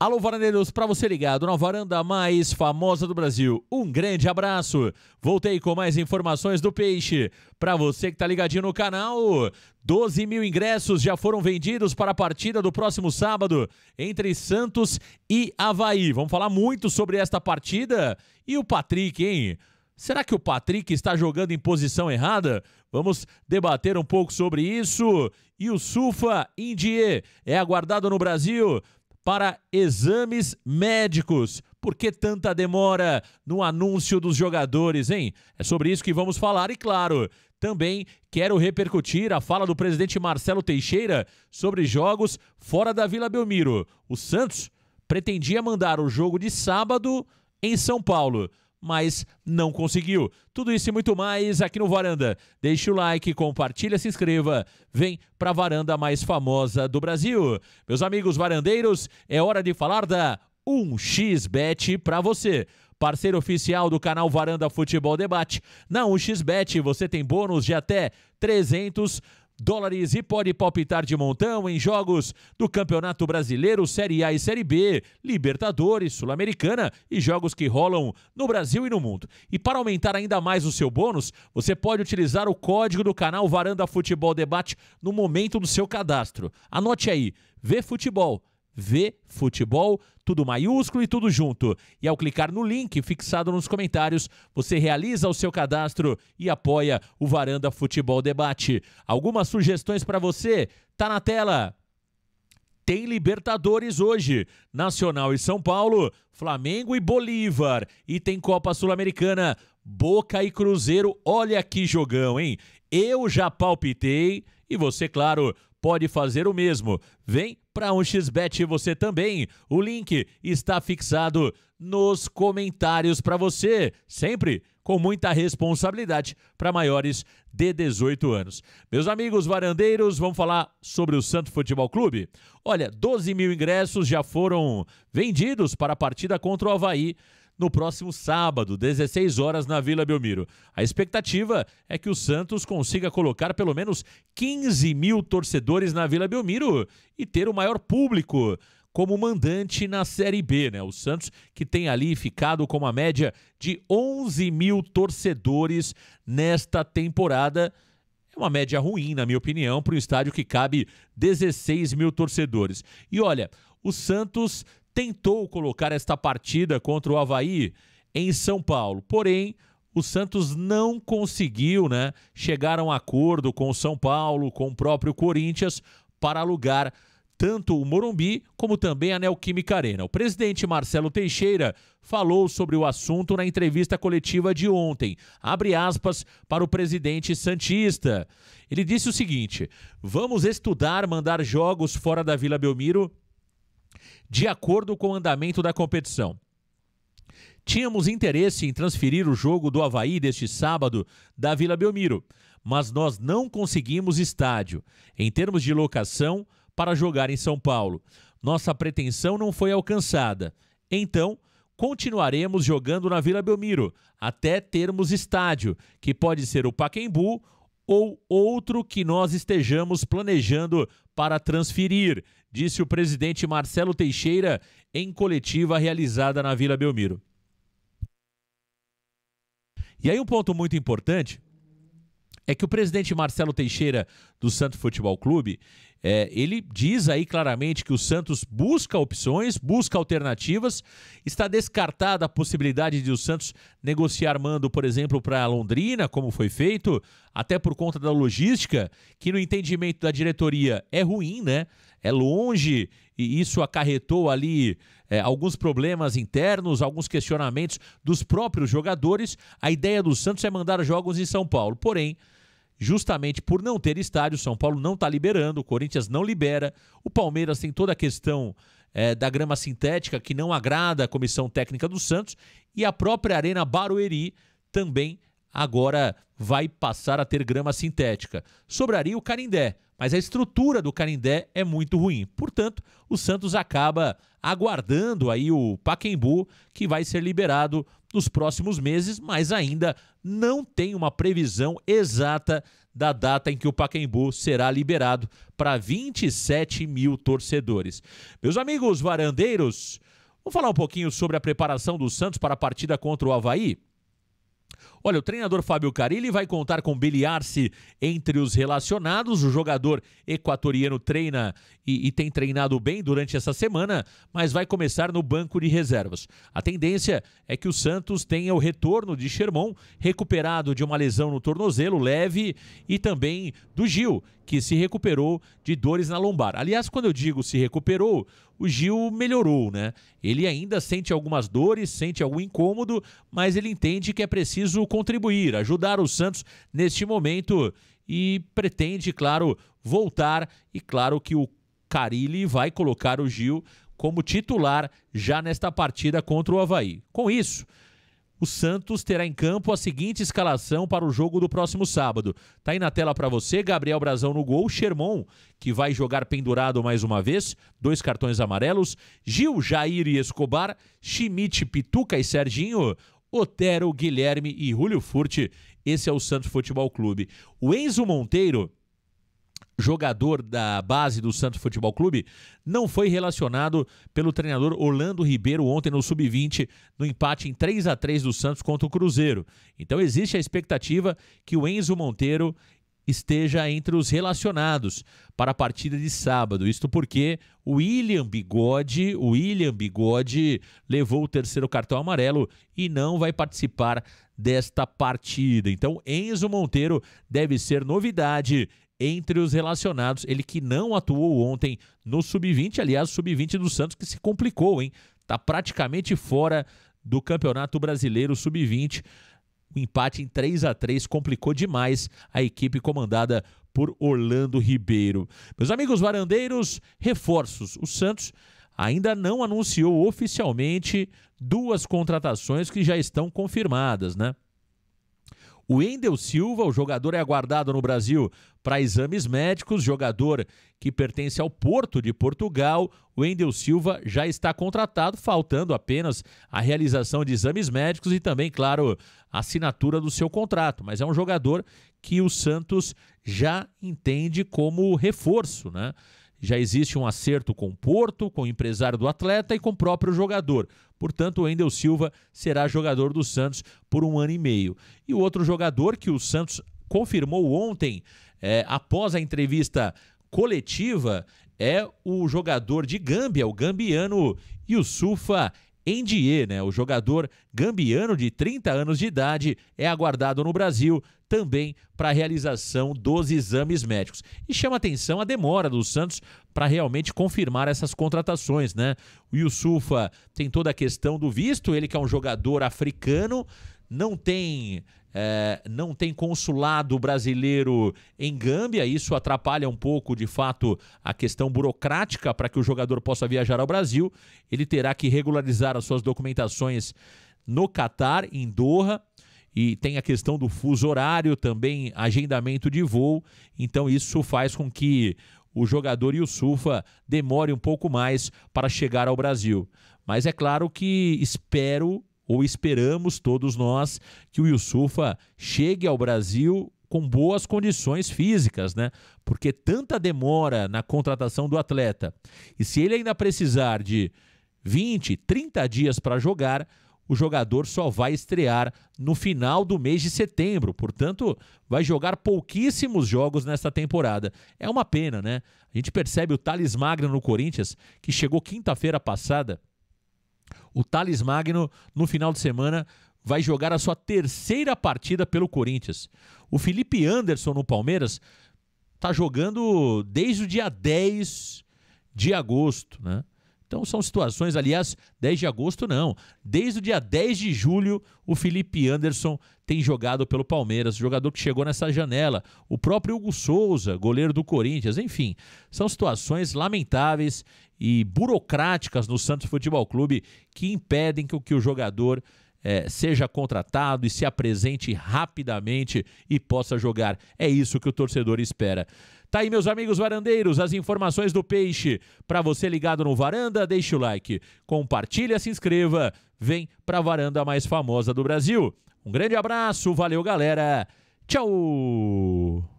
Alô, varandeiros, para você ligado na varanda mais famosa do Brasil. Um grande abraço. Voltei com mais informações do peixe. Para você que tá ligadinho no canal, 12 mil ingressos já foram vendidos para a partida do próximo sábado entre Santos e Havaí. Vamos falar muito sobre esta partida e o Patrick, hein? Será que o Patrick está jogando em posição errada? Vamos debater um pouco sobre isso. E o Sufa Indie é aguardado no Brasil para exames médicos. Por que tanta demora no anúncio dos jogadores, hein? É sobre isso que vamos falar e, claro, também quero repercutir a fala do presidente Marcelo Teixeira sobre jogos fora da Vila Belmiro. O Santos pretendia mandar o jogo de sábado em São Paulo mas não conseguiu. Tudo isso e muito mais aqui no Varanda. Deixe o like, compartilha, se inscreva. Vem para a varanda mais famosa do Brasil. Meus amigos varandeiros, é hora de falar da 1xBet para você parceiro oficial do canal Varanda Futebol Debate. Na 1xBet você tem bônus de até 300 dólares e pode palpitar de montão em jogos do Campeonato Brasileiro, Série A e Série B, Libertadores, Sul-Americana e jogos que rolam no Brasil e no mundo. E para aumentar ainda mais o seu bônus, você pode utilizar o código do canal Varanda Futebol Debate no momento do seu cadastro. Anote aí, vê futebol V Futebol, tudo maiúsculo e tudo junto. E ao clicar no link fixado nos comentários, você realiza o seu cadastro e apoia o Varanda Futebol Debate. Algumas sugestões para você? Tá na tela. Tem Libertadores hoje. Nacional e São Paulo, Flamengo e Bolívar. E tem Copa Sul-Americana, Boca e Cruzeiro. Olha que jogão, hein? Eu já palpitei e você, claro, pode fazer o mesmo. Vem para um xbet você também. O link está fixado nos comentários para você, sempre com muita responsabilidade para maiores de 18 anos. Meus amigos varandeiros, vamos falar sobre o Santo Futebol Clube? Olha, 12 mil ingressos já foram vendidos para a partida contra o Havaí no próximo sábado, 16 horas, na Vila Belmiro. A expectativa é que o Santos consiga colocar pelo menos 15 mil torcedores na Vila Belmiro e ter o maior público como mandante na Série B, né? O Santos que tem ali ficado com uma média de 11 mil torcedores nesta temporada. É uma média ruim, na minha opinião, para um estádio que cabe 16 mil torcedores. E olha, o Santos tentou colocar esta partida contra o Havaí em São Paulo. Porém, o Santos não conseguiu né, chegar a um acordo com o São Paulo, com o próprio Corinthians, para alugar tanto o Morumbi como também a Neoquímica Arena. O presidente Marcelo Teixeira falou sobre o assunto na entrevista coletiva de ontem. Abre aspas para o presidente Santista. Ele disse o seguinte: vamos estudar mandar jogos fora da Vila Belmiro de acordo com o andamento da competição. Tínhamos interesse em transferir o jogo do Havaí deste sábado da Vila Belmiro, mas nós não conseguimos estádio, em termos de locação, para jogar em São Paulo. Nossa pretensão não foi alcançada. Então, continuaremos jogando na Vila Belmiro, até termos estádio, que pode ser o Paquembu ou outro que nós estejamos planejando para transferir, disse o presidente Marcelo Teixeira em coletiva realizada na Vila Belmiro. E aí um ponto muito importante é que o presidente Marcelo Teixeira do Santo Futebol Clube, é, ele diz aí claramente que o Santos busca opções, busca alternativas. Está descartada a possibilidade de o Santos negociar mando, por exemplo, para Londrina, como foi feito, até por conta da logística, que no entendimento da diretoria é ruim, né? É longe e isso acarretou ali é, alguns problemas internos, alguns questionamentos dos próprios jogadores. A ideia do Santos é mandar jogos em São Paulo. Porém, justamente por não ter estádio, São Paulo não está liberando, o Corinthians não libera, o Palmeiras tem toda a questão é, da grama sintética que não agrada a comissão técnica do Santos e a própria Arena Barueri também agora vai passar a ter grama sintética. Sobraria o Carindé, mas a estrutura do Carindé é muito ruim. Portanto, o Santos acaba aguardando aí o Paquembu, que vai ser liberado nos próximos meses, mas ainda não tem uma previsão exata da data em que o Paquembu será liberado para 27 mil torcedores. Meus amigos varandeiros, vamos falar um pouquinho sobre a preparação do Santos para a partida contra o Havaí? Olha, o treinador Fábio Carilli vai contar com Beliarce entre os relacionados. O jogador equatoriano treina e, e, tem treinado bem durante essa semana, mas vai começar no banco de reservas. A tendência é que o Santos tenha o retorno de Sherman, recuperado de uma lesão no tornozelo leve, e também do Gil, que se recuperou de dores na lombar. Aliás, quando eu digo se recuperou, o Gil melhorou, né? Ele ainda sente algumas dores, sente algum incômodo, mas ele entende que é preciso contribuir, ajudar o Santos neste momento e pretende, claro, voltar e claro que o Carilli vai colocar o Gil como titular já nesta partida contra o Havaí. Com isso, o Santos terá em campo a seguinte escalação para o jogo do próximo sábado. Tá aí na tela para você, Gabriel Brazão no gol, Xermon, que vai jogar pendurado mais uma vez, dois cartões amarelos, Gil, Jair e Escobar, Schmidt, Pituca e Serginho, Otero, Guilherme e Julio Furti. Esse é o Santos Futebol Clube. O Enzo Monteiro jogador da base do Santos Futebol Clube, não foi relacionado pelo treinador Orlando Ribeiro ontem no sub-20 no empate em 3 a 3 do Santos contra o Cruzeiro. Então existe a expectativa que o Enzo Monteiro esteja entre os relacionados para a partida de sábado. Isto porque o William Bigode, o William Bigode levou o terceiro cartão amarelo e não vai participar desta partida. Então, Enzo Monteiro deve ser novidade entre os relacionados. Ele que não atuou ontem no sub-20, aliás, o sub-20 do Santos que se complicou, hein? Tá praticamente fora do Campeonato Brasileiro sub-20. O empate em 3 a 3 complicou demais a equipe comandada por Orlando Ribeiro. Meus amigos varandeiros, reforços. O Santos ainda não anunciou oficialmente duas contratações que já estão confirmadas, né? O Wendel Silva, o jogador é aguardado no Brasil para exames médicos, jogador que pertence ao Porto de Portugal. O Wendel Silva já está contratado, faltando apenas a realização de exames médicos e também, claro, a assinatura do seu contrato. Mas é um jogador que o Santos já entende como reforço, né? Já existe um acerto com o Porto, com o empresário do atleta e com o próprio jogador. Portanto, o Wendel Silva será jogador do Santos por um ano e meio. E o outro jogador que o Santos confirmou ontem, é, após a entrevista coletiva, é o jogador de Gâmbia, o gambiano Yusufa Ndié, né, o jogador gambiano de 30 anos de idade, é aguardado no Brasil também para a realização dos exames médicos. E chama atenção a demora do Santos para realmente confirmar essas contratações, né? O Yusufa tem toda a questão do visto, ele que é um jogador africano, não tem é, não tem consulado brasileiro em Gâmbia, isso atrapalha um pouco, de fato, a questão burocrática para que o jogador possa viajar ao Brasil. Ele terá que regularizar as suas documentações no Catar, em Doha, e tem a questão do fuso horário também, agendamento de voo. Então, isso faz com que o jogador e o Sufa demore um pouco mais para chegar ao Brasil. Mas é claro que espero ou esperamos todos nós que o Yusufa chegue ao Brasil com boas condições físicas, né? Porque tanta demora na contratação do atleta. E se ele ainda precisar de 20, 30 dias para jogar, o jogador só vai estrear no final do mês de setembro, portanto, vai jogar pouquíssimos jogos nesta temporada. É uma pena, né? A gente percebe o Thales Magno no Corinthians, que chegou quinta-feira passada, o Thales Magno, no final de semana, vai jogar a sua terceira partida pelo Corinthians. O Felipe Anderson no Palmeiras está jogando desde o dia 10 de agosto, né? Então são situações, aliás, 10 de agosto não. Desde o dia 10 de julho, o Felipe Anderson tem jogado pelo Palmeiras, jogador que chegou nessa janela. O próprio Hugo Souza, goleiro do Corinthians, enfim. São situações lamentáveis e burocráticas no Santos Futebol Clube que impedem que o, que o jogador é, seja contratado e se apresente rapidamente e possa jogar. É isso que o torcedor espera. Tá aí, meus amigos varandeiros, as informações do peixe. Para você ligado no Varanda, deixe o like, compartilha, se inscreva. Vem para a varanda mais famosa do Brasil. Um grande abraço, valeu, galera. Tchau!